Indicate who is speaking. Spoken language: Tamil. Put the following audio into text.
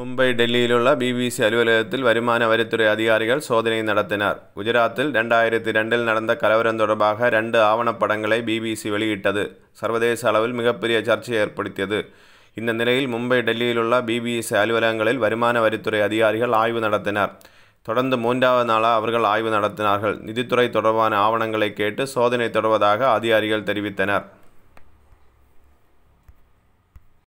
Speaker 1: மும்பை டெல்லியிலுள்ள பிபிசி அலுவலகத்தில் வருமான வரித்துறை அதிகாரிகள் വരിത്തുறை சோதனை நடத்தினர் குஜராத்தில் ரெண்டாயிரத்தி ரெண்டில் நடந்த கலவரம் தொடர்பாக ரெண்டு ஆவணப்படங்களை பிபிசி வெளியிட்டது சர்வதேச அளவில் மிகப்பெரிய சர்ச்சையை ஏற்படுத்தியது இந்த நிலையில் மும்பை டெல்லியிலுள்ள பிபிஎஸ்சி அலுவலகங்களில் வருமான வரித்துறை அதிகாரிகள் ஆய்வு நடத்தினர் தொடர்ந்து மூன்றாவது நாளாக அவர்கள் ஆய்வு நடத்தினார்கள் நிதித்துறை தொடர்பான ஆவணங்களை கேட்டு சோதனை தொடர்வதாக அதிகாரிகள் தெரிவித்தனர்